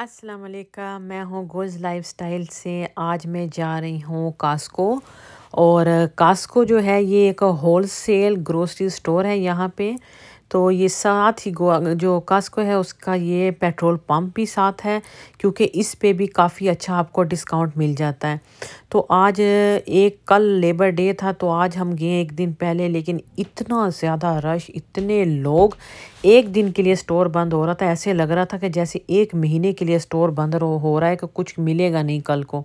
अस्सलाम वालेकुम मैं हूँ लाइफ लाइफस्टाइल से आज मैं जा रही हूँ कास्को और कास्को जो है ये एक होल सेल ग्रोसरी स्टोर है यहाँ पे तो ये साथ ही गोवा जो कास्को है उसका ये पेट्रोल पंप भी साथ है क्योंकि इस पे भी काफ़ी अच्छा आपको डिस्काउंट मिल जाता है तो आज एक कल लेबर डे था तो आज हम गए एक दिन पहले लेकिन इतना ज़्यादा रश इतने लोग एक दिन के लिए स्टोर बंद हो रहा था ऐसे लग रहा था कि जैसे एक महीने के लिए स्टोर बंद हो रहा है कि कुछ मिलेगा नहीं कल को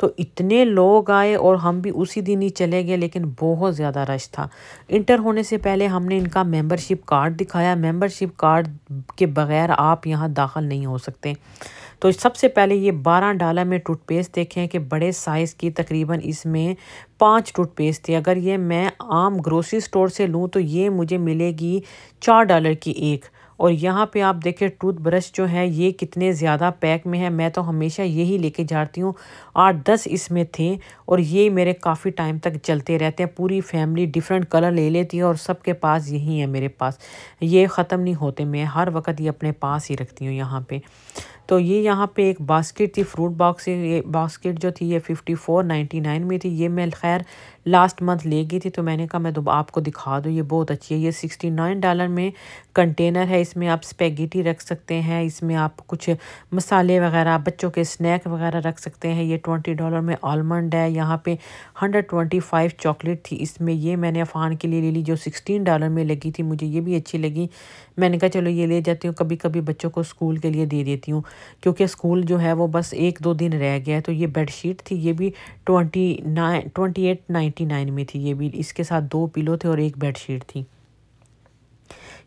तो इतने लोग आए और हम भी उसी दिन ही चले गए लेकिन बहुत ज़्यादा रश था इंटर होने से पहले हमने इनका मेंबरशिप कार्ड दिखाया मेंबरशिप कार्ड के बग़ैर आप यहाँ दाखिल नहीं हो सकते तो सबसे पहले ये बारह डाला में टूथपेस्ट देखें कि बड़े साइज़ की तकरीबन इसमें पाँच टूथपेस्ट थी अगर ये मैं आम ग्रोसरी स्टोर से लूँ तो ये मुझे मिलेगी चार डॉलर की एक और यहाँ पे आप देखें टूथ ब्रश जो है ये कितने ज़्यादा पैक में है मैं तो हमेशा यही लेके जाती हूँ आठ दस इसमें थे और ये मेरे काफ़ी टाइम तक चलते रहते हैं पूरी फैमिली डिफरेंट कलर ले लेती है और सबके पास यही है मेरे पास ये ख़त्म नहीं होते मैं हर वक्त ये अपने पास ही रखती हूँ यहाँ पर तो ये यहाँ पे एक बास्केट थी फ्रूट बॉक्स ये बास्केट जो थी ये फिफ्टी फोर नाइन्टी नाइन में थी ये मैं खैर लास्ट मंथ ले गई थी तो मैंने कहा मैं दोब आपको दिखा दूँ ये बहुत अच्छी है ये सिक्सटी नाइन डॉलर में कंटेनर है इसमें आप स्पेगेटी रख सकते हैं इसमें आप कुछ मसाले वगैरह बच्चों के स्नैक वगैरह रख सकते हैं ये ट्वेंटी डॉलर में आलमंड है यहाँ पे हंड्रेड ट्वेंटी फाइव चॉकलेट थी इसमें ये मैंने अफान के लिए ले ली जो सिक्सटीन डॉलर में लगी थी मुझे ये भी अच्छी लगी मैंने कहा चलो ये ले जाती हूँ कभी कभी बच्चों को स्कूल के लिए दे देती हूँ क्योंकि स्कूल जो है वो बस एक दो दिन रह गया है तो ये बेड शीट थी ये भी twenty nine twenty eight ninety nine में थी ये भी इसके साथ दो पिलो थे और एक बेड शीट थी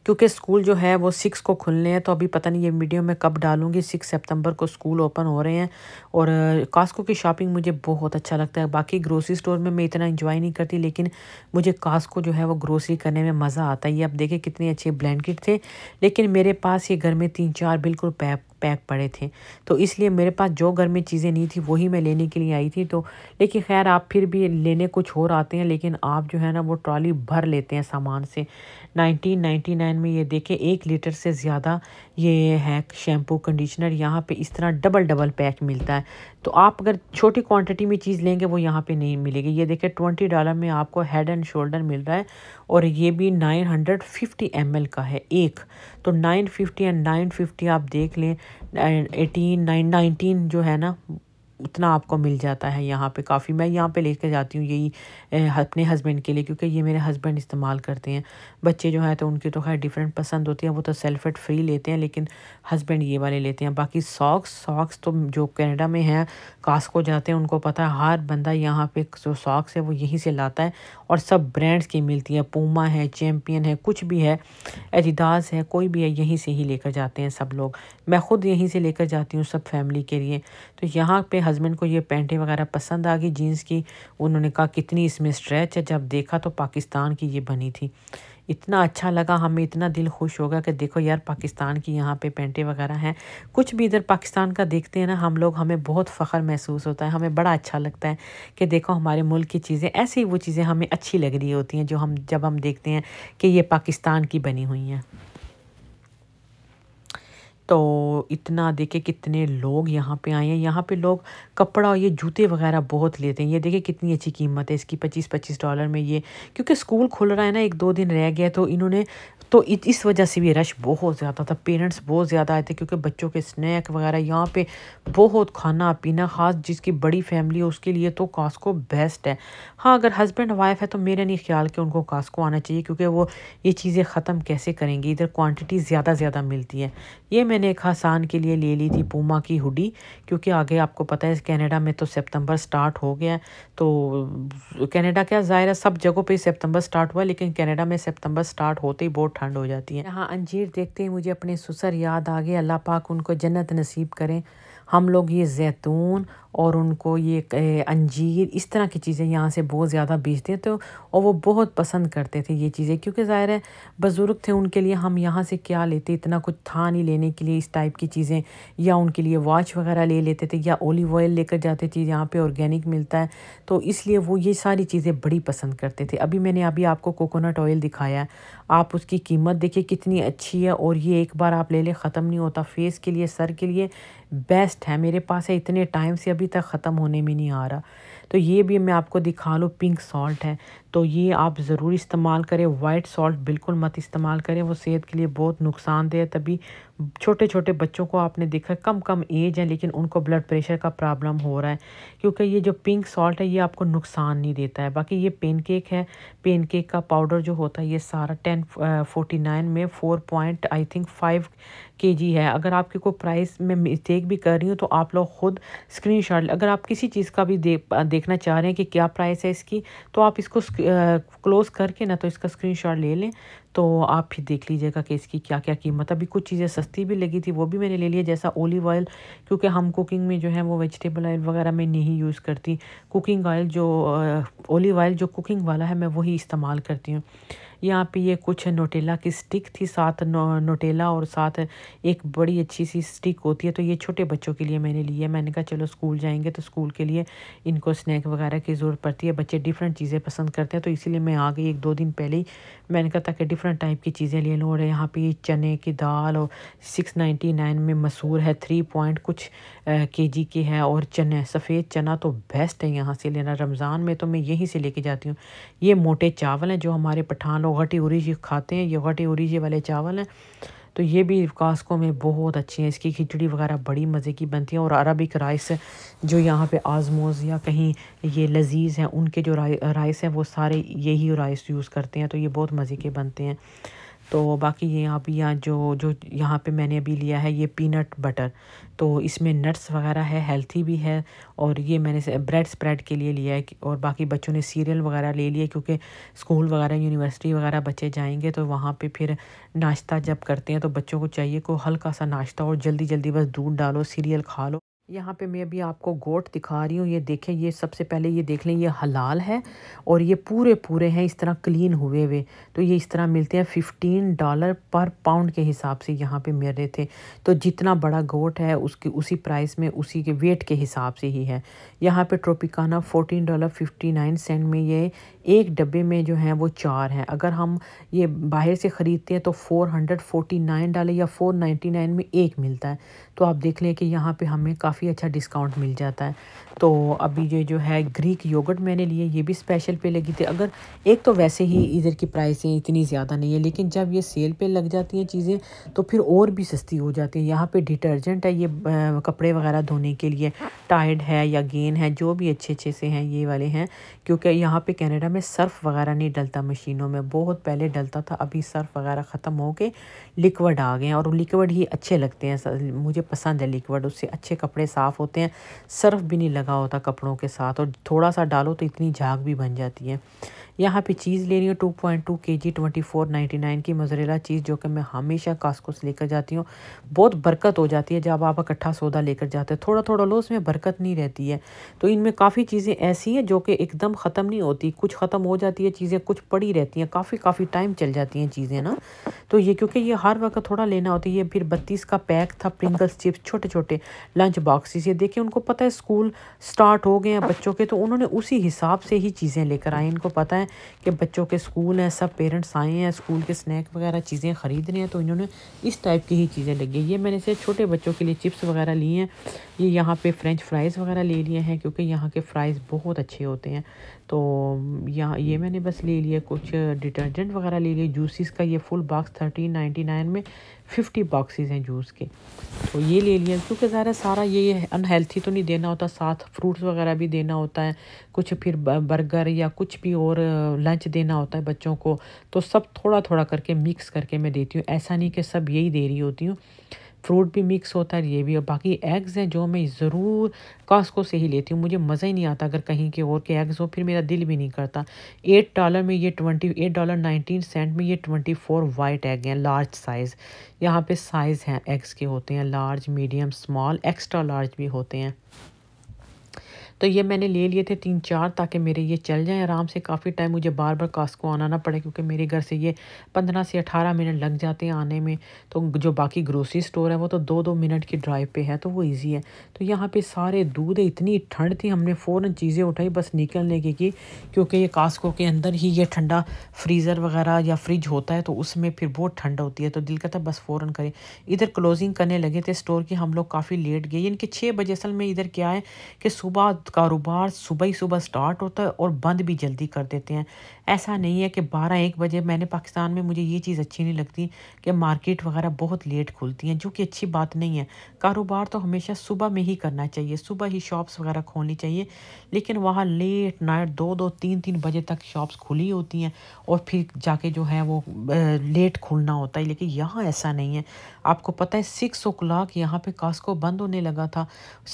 क्योंकि स्कूल जो है वो सिक्स को खुलने हैं तो अभी पता नहीं ये वीडियो मैं कब डालूंगी सिक्स सितंबर को स्कूल ओपन हो रहे हैं और कास्को की शॉपिंग मुझे बहुत अच्छा लगता है बाकी ग्रोसरी स्टोर में मैं इतना इन्जॉय नहीं करती लेकिन मुझे कास्को जो है वो ग्रोसरी करने में मज़ा आता है अब देखें कितने अच्छे ब्लैंकेट थे लेकिन मेरे पास ये घर में तीन चार बिल्कुल पैक पैक पड़े थे तो इसलिए मेरे पास जो घर में चीज़ें नहीं थी वही मैं लेने के लिए आई थी तो लेकिन खैर आप फिर भी लेने कुछ और आते हैं लेकिन आप जो है ना वो ट्रॉली भर लेते हैं सामान से 1999 में ये देखें एक लीटर से ज़्यादा ये है शैम्पू कंडीशनर यहाँ पे इस तरह डबल डबल पैक मिलता है तो आप अगर छोटी क्वांटिटी में चीज़ लेंगे वो यहाँ पे नहीं मिलेगी ये देखे ट्वेंटी डॉलर में आपको हेड एंड शोल्डर मिल रहा है और ये भी 950 हंड्रेड का है एक तो 950 एंड 950 आप देख लें एटीन नाइन नाइनटीन जो है ना उतना आपको मिल जाता है यहाँ पे काफ़ी मैं यहाँ पे लेके जाती हूँ यही अपने हस्बैंड के लिए क्योंकि ये मेरे हस्बैंड इस्तेमाल करते हैं बच्चे जो है तो उनकी तो खैर डिफरेंट पसंद होती है वो तो सेल्फेट फ्री लेते हैं लेकिन हस्बैंड ये वाले लेते हैं बाकी सॉक्स सॉक्स तो जो कनाडा में हैं कास्को जाते हैं उनको पता है हर बंदा यहाँ पे जो सॉक्स है वो यहीं से लाता है और सब ब्रांड्स की मिलती है पूमा है चैम्पियन है कुछ भी है एडिडास है कोई भी है यहीं से ही लेकर जाते हैं सब लोग मैं ख़ुद यहीं से लेकर जाती हूँ सब फैमिली के लिए तो यहाँ पर हस्बैंड को ये पैंटें वगैरह पसंद आ गई जीन्स की उन्होंने कहा कितनी इसमें स्ट्रेच है जब देखा तो पाकिस्तान की ये बनी थी इतना अच्छा लगा हमें इतना दिल खुश होगा कि देखो यार पाकिस्तान की यहाँ पे पेंटें वगैरह हैं कुछ भी इधर पाकिस्तान का देखते हैं ना हम लोग हमें बहुत फ़ख्र महसूस होता है हमें बड़ा अच्छा लगता है कि देखो हमारे मुल्क की चीज़ें ऐसी वो चीज़ें हमें अच्छी लग रही होती हैं जो हम जब हम देखते हैं कि ये पाकिस्तान की बनी हुई हैं तो इतना देखे कितने लोग यहाँ पे आए हैं यहाँ पे लोग कपड़ा और ये जूते वगैरह बहुत लेते हैं ये देखे कितनी अच्छी कीमत है इसकी पच्चीस पच्चीस डॉलर में ये क्योंकि स्कूल खुल रहा है ना एक दो दिन रह गया तो इन्होंने तो इस वजह से भी रश बहुत ज़्यादा था पेरेंट्स बहुत ज़्यादा आए थे क्योंकि बच्चों के स्नैक वगैरह यहाँ पे बहुत खाना पीना ख़ास जिसकी बड़ी फैमिली है उसके लिए तो कास्को बेस्ट है हाँ अगर हस्बैंड वाइफ है तो मेरे नहीं ख्याल कि उनको कास्को आना चाहिए क्योंकि वो ये चीज़ें ख़त्म कैसे करेंगी इधर क्वान्टिटी ज़्यादा ज़्यादा मिलती है ये मैंने एक हसान के लिए ले ली थी पूमा की हुडी क्योंकि आगे आपको पता है कैनेडा में तो सितंबर स्टार्ट हो गया है तो कैनेडा क्या ज़ाहिर है सब जगहों पर सितंबर स्टार्ट हुआ लेकिन कैनेडा में सितंबर स्टार्ट होते ही बहुत ठंड हो जाती है यहाँ अंजीर देखते ही मुझे अपने ससुर याद आ गए अल्लाह पाक उनको जन्नत नसीब करें हम लोग ये जैतून और उनको ये अंजीर इस तरह की चीज़ें यहाँ से बहुत ज़्यादा बेचते थे तो, और वो बहुत पसंद करते थे ये चीज़ें क्योंकि ज़ाहिर है बुज़ुर्ग थे उनके लिए हम यहाँ से क्या लेते इतना कुछ था नहीं लेने के लिए इस टाइप की चीज़ें या उनके लिए वॉच वगैरह ले लेते थे या ओलिव ऑयल लेकर जाते थे यहाँ पर ऑर्गेनिक मिलता है तो इसलिए वो ये सारी चीज़ें बड़ी पसंद करते थे अभी मैंने अभी आपको कोकोनट ऑयल दिखाया है आप उसकी कीमत देखिए कितनी अच्छी है और ये एक बार आप ले लें ख़त्म नहीं होता फेस के लिए सर के लिए बेस्ट है मेरे पास है इतने टाइम से अभी तक ख़त्म होने में नहीं आ रहा तो ये भी मैं आपको दिखा लूँ पिंक सॉल्ट है तो ये आप ज़रूर इस्तेमाल करें वाइट सॉल्ट बिल्कुल मत इस्तेमाल करें वो सेहत के लिए बहुत नुकसानदेह है तभी छोटे छोटे बच्चों को आपने देखा कम कम एज है लेकिन उनको ब्लड प्रेशर का प्रॉब्लम हो रहा है क्योंकि ये जो पिंक सॉल्ट है ये आपको नुकसान नहीं देता है बाकी ये पेन केक है पेन केक का पाउडर जो होता है ये सारा टेन फोर्टी नाइन में four point I think five K G है अगर आपकी कोई प्राइस में मिस्टेक भी कर रही हूँ तो आप लोग ख़ुद स्क्रीन अगर आप किसी चीज़ का भी दे, देखना चाह रहे हैं कि क्या प्राइस है इसकी तो आप इसको क्लोज़ करके ना तो इसका स्क्रीनशॉट ले लें तो आप फिर देख लीजिएगा कि इसकी क्या क्या कीमत अभी कुछ चीज़ें सस्ती भी लगी थी वो भी मैंने ले लिया जैसा ओलिव ऑयल क्योंकि हम कुकिंग में जो है वो वेजिटेबल ऑयल वगैरह में नहीं यूज़ करती कुकिंग ऑयल जो ओलिव ऑयल जो कुकिंग वाला है मैं वही इस्तेमाल करती हूँ यहाँ पे ये कुछ नोटेला की स्टिक थी साथ नो, नोटेला और साथ एक बड़ी अच्छी सी स्टिक होती है तो ये छोटे बच्चों के लिए मैंने लिए मैंने कहा चलो स्कूल जाएंगे तो स्कूल के लिए इनको स्नैक वगैरह की ज़रूरत पड़ती है बच्चे डिफरेंट चीज़ें पसंद करते हैं तो इसीलिए मैं आ गई एक दो दिन पहले ही मैंने कहा ताकि डिफरेंट डिफरेंट टाइप की चीज़ें ले लो और यहाँ पे चने की दाल और सिक्स नाइन्टी नाइन में मसूर है थ्री पॉइंट कुछ के जी की है और चने सफ़ेद चना तो बेस्ट है यहाँ से लेना रमज़ान में तो मैं यहीं से लेके जाती हूँ ये मोटे चावल हैं जो हमारे पठान लोग घटी उरीजी खाते हैं ये घटी उरीजी वाले चावल हैं तो ये भी कास्को में बहुत अच्छी है इसकी खिचड़ी वगैरह बड़ी मज़े की बनती है और अरबिक राइस जो यहाँ पे आजमोज या कहीं ये लजीज़ हैं उनके जो राइस हैं वो सारे यही राइस यूज़ करते हैं तो ये बहुत मज़े के बनते हैं तो बाकी ये आप यहाँ जो जो यहाँ पे मैंने अभी लिया है ये पीनट बटर तो इसमें नट्स वगैरह है हेल्थी भी है और ये मैंने ब्रेड स्प्रेड के लिए लिया है और बाकी बच्चों ने सीरियल वगैरह ले लिए क्योंकि स्कूल वगैरह यूनिवर्सिटी वगैरह बच्चे जाएंगे तो वहाँ पे फिर नाश्ता जब करते हैं तो बच्चों को चाहिए को हल्का सा नाश्ता और जल्दी जल्दी बस दूध डालो सीरियल खा लो यहाँ पे मैं अभी आपको गोट दिखा रही हूँ ये देखें ये सबसे पहले ये देख लें ये हलाल है और ये पूरे पूरे हैं इस तरह क्लीन हुए हुए तो ये इस तरह मिलते हैं फिफ्टीन डॉलर पर पाउंड के हिसाब से यहाँ पे मिल रहे थे तो जितना बड़ा गोट है उसकी उसी प्राइस में उसी के वेट के हिसाब से ही है यहाँ पे Tropicana fourteen dollar fifty nine cent में ये एक डब्बे में जो हैं वो चार हैं अगर हम ये बाहर से ख़रीदते हैं तो फ़ोर हंड्रेड फोर्टी नाइन डाले या फ़ोर नाइन्टी नाइन में एक मिलता है तो आप देख लें कि यहाँ पे हमें काफ़ी अच्छा डिस्काउंट मिल जाता है तो अभी ये जो है ग्रीक योगर्ट मैंने लिए ये भी स्पेशल पे लगी थी अगर एक तो वैसे ही इधर की प्राइसें इतनी ज़्यादा नहीं है लेकिन जब ये सेल पे लग जाती हैं चीज़ें तो फिर और भी सस्ती हो जाती है यहाँ पे डिटर्जेंट है ये कपड़े वगैरह धोने के लिए टाइड है या गेंद है जो भी अच्छे अच्छे से हैं ये वाले हैं क्योंकि यहाँ पर कैनेडा में में सर्फ़ वगैरह नहीं डलता मशीनों में बहुत पहले डलता था अभी सर्फ़ वगैरह ख़त्म हो के लिक्विड आ गए हैं और लिक्विड ही अच्छे लगते हैं मुझे पसंद है लिक्विड उससे अच्छे कपड़े साफ़ होते हैं सर्फ़ भी नहीं लगा होता कपड़ों के साथ और थोड़ा सा डालो तो इतनी झाग भी बन जाती है यहाँ पे चीज़ ले रही हूँ to point two K G twenty four ninety nine की मजरेला चीज़ जो कि मैं हमेशा कास्को से लेकर जाती हूँ बहुत बरकत हो जाती है जब आप इकट्ठा सौदा लेकर जाते हैं थोड़ा थोड़ा लो उसमें बरकत नहीं रहती है तो इनमें काफ़ी चीज़ें ऐसी हैं जो कि एकदम ख़त्म नहीं होती कुछ ख़त्म हो जाती है चीज़ें कुछ पड़ी रहती हैं काफ़ी काफ़ी टाइम चल जाती हैं चीज़ें ना तो ये क्योंकि ये हर वक्त थोड़ा लेना होती है फिर बत्तीस का पैक था प्रिंगल्स चिप्स छोटे छोटे लंच बॉक्सेस ये देखिए उनको पता है स्कूल स्टार्ट हो गए हैं बच्चों के तो उन्होंने उसी हिसाब से ही चीज़ें लेकर आए इनको पता है कि बच्चों के स्कूल हैं सब पेरेंट्स आए हैं स्कूल के स्नैक वगैरह चीज़ें ख़रीद रहे हैं तो इन्होंने इस टाइप की ही चीज़ें लगी ये मैंने से छोटे बच्चों के लिए चिप्स वगैरह लिए हैं ये यहाँ पर फ्रेंच फ्राइज़ वगैरह ले लिए हैं क्योंकि यहाँ के फ़्राइज़ बहुत अच्छे होते हैं तो यहाँ ये मैंने बस ले लिया कुछ डिटर्जेंट वगैरह ले लिए जूसीस का ये full box thirteen ninety nine में फिफ्टी बॉक्सेस हैं जूस के तो ये ले लिया क्योंकि ज़रा सारा ये अनहेल्थी तो नहीं देना होता साथ फ्रूट्स वगैरह भी देना होता है कुछ फिर बर्गर या कुछ भी और लंच देना होता है बच्चों को तो सब थोड़ा थोड़ा करके मिक्स करके मैं देती हूँ ऐसा नहीं कि सब यही दे रही होती हूँ फ्रूट भी मिक्स होता है ये भी और बाकी एग्स हैं जो मैं ज़रूर कास्को से ही लेती हूँ मुझे मज़ा ही नहीं आता अगर कहीं के और के एग्स हो फिर मेरा दिल भी नहीं करता एट डॉलर में ये twenty eight dollar nineteen cent में ये ट्वेंटी फोर वाइट एग हैं लार्ज साइज़ यहाँ पे साइज़ हैं एग्स के होते हैं large medium small extra large भी होते हैं तो ये मैंने ले लिए थे तीन चार ताकि मेरे ये चल जाएँ आराम से काफ़ी टाइम मुझे बार बार कास्को आना ना पड़े क्योंकि मेरे घर से ये पंद्रह से अठारह मिनट लग जाते हैं आने में तो जो बाकी ग्रोसरी स्टोर है वो तो दो दो मिनट की ड्राइव पे है तो वो ईजी है तो यहाँ पर सारे दूध इतनी ठंड थी हमने फ़ौरन चीज़ें उठाई बस निकलने की क्योंकि ये कास्को के अंदर ही ये ठंडा फ्रीज़र वगैरह या फ्रिज होता है तो उसमें फिर बहुत ठंड होती है तो दिल का था बस फ़ौर करें इधर क्लोजिंग करने लगे थे स्टोर की हम लोग काफ़ी लेट गए इनके छः बजे असल में इधर क्या है कि सुबह कारोबार सुबह ही सुबह स्टार्ट होता है और बंद भी जल्दी कर देते हैं ऐसा नहीं है कि बारह एक बजे मैंने पाकिस्तान में मुझे ये चीज़ अच्छी नहीं लगती कि मार्केट वगैरह बहुत लेट खुलती हैं जो कि अच्छी बात नहीं है कारोबार तो हमेशा सुबह में ही करना चाहिए सुबह ही शॉप्स वगैरह खोलनी चाहिए लेकिन वहाँ लेट नाइट दो दो तीन तीन बजे तक शॉप्स खुली होती हैं और फिर जाके जो है वो लेट खुलना होता है लेकिन यहाँ ऐसा नहीं है आपको पता है सिक्स ओ क्लाक यहाँ पर कास्को बंद होने लगा था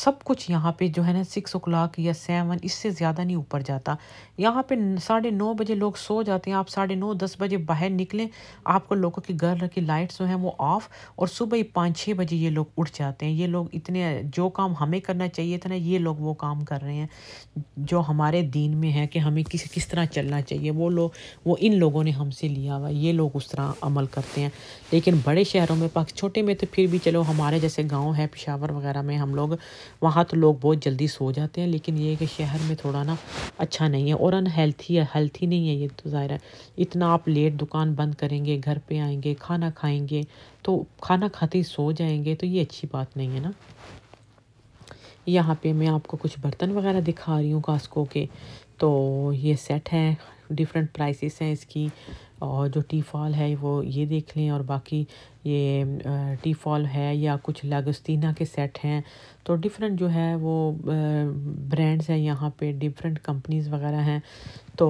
सब कुछ यहाँ पर जो है ना सिक्स ओ क्लाक लाख या सेवन इससे ज़्यादा नहीं ऊपर जाता यहाँ पे साढ़े नौ बजे लोग सो जाते हैं आप साढ़े नौ दस बजे बाहर निकलें आपको लोगों की घर की लाइट्स जो हैं वो ऑफ़ और सुबह ही पाँच छः बजे ये लोग उठ जाते हैं ये लोग इतने जो काम हमें करना चाहिए था ना ये लोग वो काम कर रहे हैं जो हमारे दीन में है कि हमें किस किस तरह चलना चाहिए वो लोग वो इन लोगों ने हमसे लिया हुआ ये लोग उस तरह अमल करते हैं लेकिन बड़े शहरों में पाक छोटे में तो फिर भी चलो हमारे जैसे गाँव है पिशावर वगैरह में हम लोग वहाँ तो लोग बहुत जल्दी सो जाते हैं लेकिन ये कि शहर में थोड़ा ना अच्छा नहीं है और अनहेल्थी है हेल्थी नहीं है ये तो ज़ाहिर है इतना आप लेट दुकान बंद करेंगे घर पे आएंगे खाना खाएंगे तो खाना खाते ही सो जाएंगे तो ये अच्छी बात नहीं है ना यहाँ पे मैं आपको कुछ बर्तन वगैरह दिखा रही हूँ कास्को के तो ये सेट है डिफरेंट प्राइसिस हैं इसकी और जो टी फॉल है वो ये देख लें और बाकी ये टी फॉल है या कुछ लागस्तीना के सेट हैं तो डिफरेंट जो है वो ब्रांड्स हैं यहाँ पे डिफरेंट कंपनीज़ वगैरह हैं तो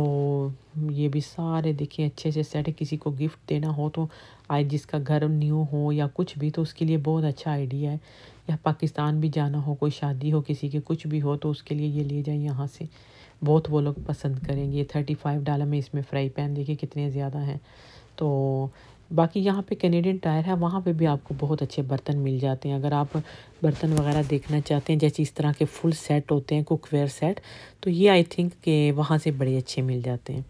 ये भी सारे देखिए अच्छे अच्छे सेट किसी को गिफ्ट देना हो तो आज जिसका घर न्यू हो या कुछ भी तो उसके लिए बहुत अच्छा आइडिया है या पाकिस्तान भी जाना हो कोई शादी हो किसी के कुछ भी हो तो उसके लिए ये ले जाए यहाँ से बहुत वो लोग पसंद करेंगे ये थर्टी फाइव डॉलर में इसमें फ्राई पैन देखिए कितने ज़्यादा हैं तो बाकी यहाँ पे कैनेडियन टायर है वहाँ पे भी आपको बहुत अच्छे बर्तन मिल जाते हैं अगर आप बर्तन वगैरह देखना चाहते हैं जैसे इस तरह के फुल सेट होते हैं कुकवेयर सेट तो ये आई थिंक के वहाँ से बड़े अच्छे मिल जाते हैं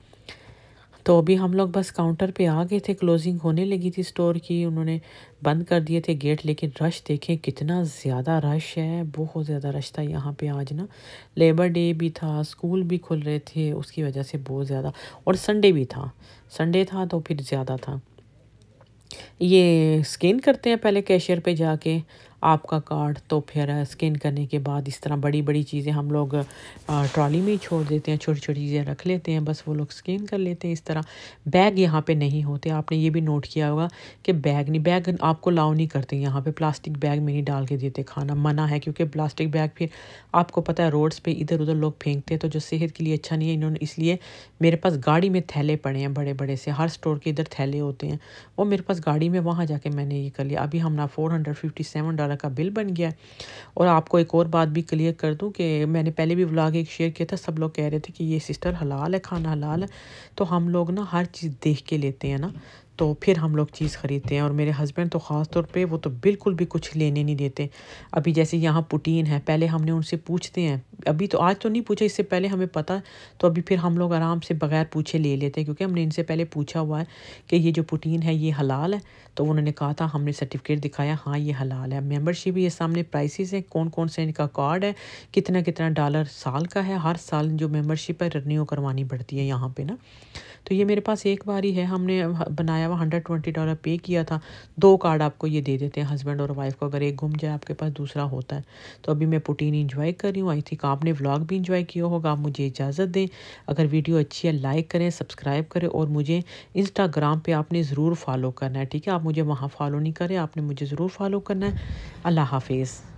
तो अभी हम लोग बस काउंटर पे आ गए थे क्लोजिंग होने लगी थी स्टोर की उन्होंने बंद कर दिए थे गेट लेकिन रश देखें कितना ज़्यादा रश है बहुत ज़्यादा रश था यहाँ पे आज ना लेबर डे भी था स्कूल भी खुल रहे थे उसकी वजह से बहुत ज़्यादा और संडे भी था संडे था तो फिर ज़्यादा था ये स्कैन करते हैं पहले कैशियर पे जाके आपका कार्ड तो फिर स्कैन करने के बाद इस तरह बड़ी बड़ी चीज़ें हम लोग ट्रॉली में ही छोड़ देते हैं छोटी छोटी चीज़ें रख लेते हैं बस वो लोग स्कैन कर लेते हैं इस तरह बैग यहाँ पे नहीं होते आपने ये भी नोट किया होगा कि बैग नहीं बैग आपको लाव नहीं करते यहाँ पे प्लास्टिक बैग में नहीं डाल के देते खाना मना है क्योंकि प्लास्टिक बैग फिर आपको पता है रोड्स पर इधर उधर लोग फेंकते हैं तो जो सेहत के लिए अच्छा नहीं है इन्होंने इसलिए मेरे पास गाड़ी में थैले पड़े हैं बड़े बड़े से हर स्टोर के इधर थैले होते हैं वो मेरे पास गाड़ी में वहाँ जाके मैंने ये कर लिया अभी हम ना फोर डॉलर हज़ार का बिल बन गया और आपको एक और बात भी क्लियर कर दूँ कि मैंने पहले भी ब्लॉग एक शेयर किया था सब लोग कह रहे थे कि ये सिस्टर हलाल है खाना हलाल है तो हम लोग ना हर चीज़ देख के लेते हैं ना तो फिर हम लोग चीज़ ख़रीदते हैं और मेरे हस्बैंड तो ख़ास तौर पे वो तो बिल्कुल भी कुछ लेने नहीं देते अभी जैसे यहाँ पुटीन है पहले हमने उनसे पूछते हैं अभी तो आज तो नहीं पूछा इससे पहले हमें पता तो अभी फिर हम लोग आराम से बग़ैर पूछे ले लेते हैं क्योंकि हमने इनसे पहले पूछा हुआ है कि ये जो पुटीन है ये हलाल है तो उन्होंने कहा था हमने सर्टिफिकेट दिखाया हाँ ये हलाल है मेम्बरशिप ये सामने प्राइस हैं कौन कौन सा इनका कार्ड है कितना कितना डॉलर साल का है हर साल जो मेम्बरशिप है रनिंग करवानी पड़ती है यहाँ पर ना तो ये मेरे पास एक बार ही है हमने बनाया वो हंड्रेड ट्वेंटी डॉलर पे किया था दो कार्ड आपको ये दे देते हैं हस्बैंड और वाइफ को अगर एक घूम जाए आपके पास दूसरा होता है तो अभी मैं पुटीन इंजॉय कर रही हूँ आई थिंक आपने व्लॉग भी इंजॉय किया होगा आप मुझे इजाज़त दें अगर वीडियो अच्छी है लाइक करें सब्सक्राइब करें और मुझे इंस्टाग्राम पर आपने ज़रूर फॉलो करना है ठीक है आप मुझे वहाँ फॉलो नहीं करें आपने मुझे ज़रूर फॉलो करना है अल्लाह हाफिज़